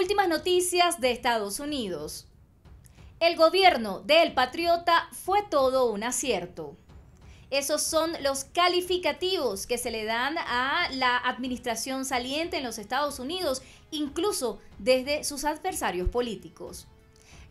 Últimas noticias de Estados Unidos. El gobierno del patriota fue todo un acierto. Esos son los calificativos que se le dan a la administración saliente en los Estados Unidos, incluso desde sus adversarios políticos.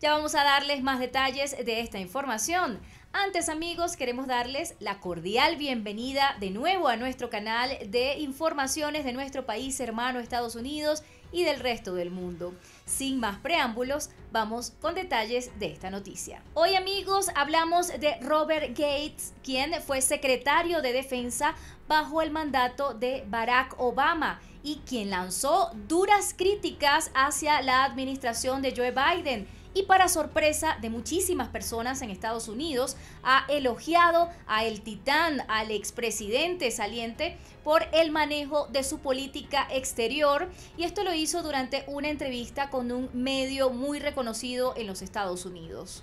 Ya vamos a darles más detalles de esta información. Antes amigos, queremos darles la cordial bienvenida de nuevo a nuestro canal de informaciones de nuestro país hermano Estados Unidos y del resto del mundo. Sin más preámbulos, vamos con detalles de esta noticia. Hoy amigos hablamos de Robert Gates, quien fue secretario de defensa bajo el mandato de Barack Obama y quien lanzó duras críticas hacia la administración de Joe Biden y para sorpresa de muchísimas personas en Estados Unidos ha elogiado a el titán, al expresidente saliente, por el manejo de su política exterior y esto lo hizo durante una entrevista con un medio muy reconocido en los Estados Unidos.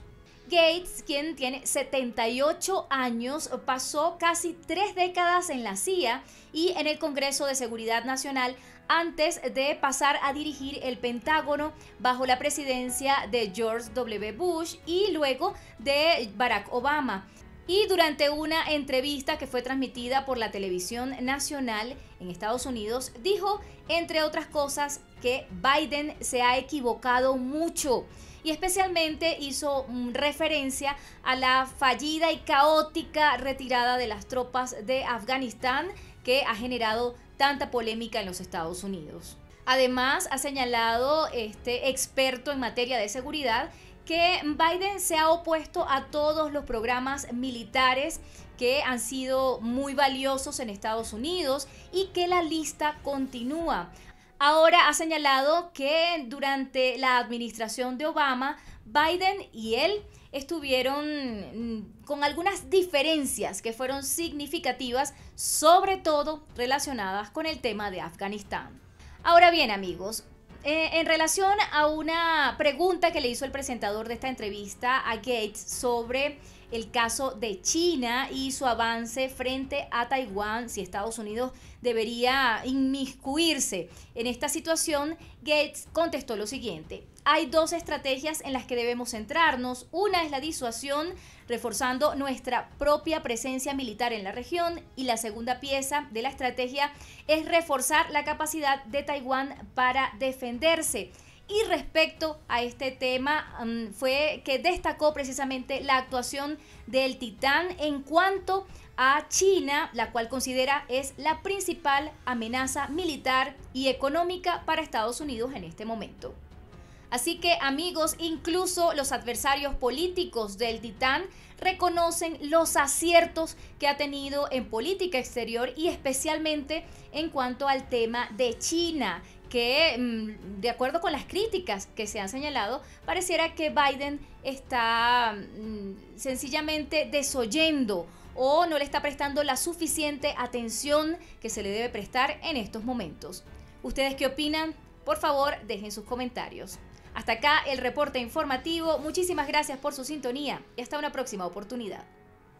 Gates, quien tiene 78 años, pasó casi tres décadas en la CIA y en el Congreso de Seguridad Nacional antes de pasar a dirigir el Pentágono bajo la presidencia de George W. Bush y luego de Barack Obama. Y durante una entrevista que fue transmitida por la televisión nacional en Estados Unidos, dijo, entre otras cosas, que Biden se ha equivocado mucho y especialmente hizo mm, referencia a la fallida y caótica retirada de las tropas de Afganistán que ha generado tanta polémica en los Estados Unidos. Además, ha señalado este experto en materia de seguridad que Biden se ha opuesto a todos los programas militares que han sido muy valiosos en Estados Unidos y que la lista continúa. Ahora ha señalado que durante la administración de Obama, Biden y él estuvieron mm, con algunas diferencias que fueron significativas, sobre todo relacionadas con el tema de Afganistán. Ahora bien, amigos, eh, en relación a una pregunta que le hizo el presentador de esta entrevista a Gates sobre el caso de China y su avance frente a Taiwán, si Estados Unidos debería inmiscuirse en esta situación, Gates contestó lo siguiente. Hay dos estrategias en las que debemos centrarnos. Una es la disuasión, reforzando nuestra propia presencia militar en la región. Y la segunda pieza de la estrategia es reforzar la capacidad de Taiwán para defenderse. Y respecto a este tema, mm, fue que destacó precisamente la actuación del titán en cuanto a China, la cual considera es la principal amenaza militar y económica para Estados Unidos en este momento. Así que amigos, incluso los adversarios políticos del Titán reconocen los aciertos que ha tenido en política exterior y especialmente en cuanto al tema de China, que mm, de acuerdo con las críticas que se han señalado, pareciera que Biden está mm, sencillamente desoyendo o no le está prestando la suficiente atención que se le debe prestar en estos momentos. ¿Ustedes qué opinan? Por favor, dejen sus comentarios. Hasta acá el reporte informativo. Muchísimas gracias por su sintonía y hasta una próxima oportunidad.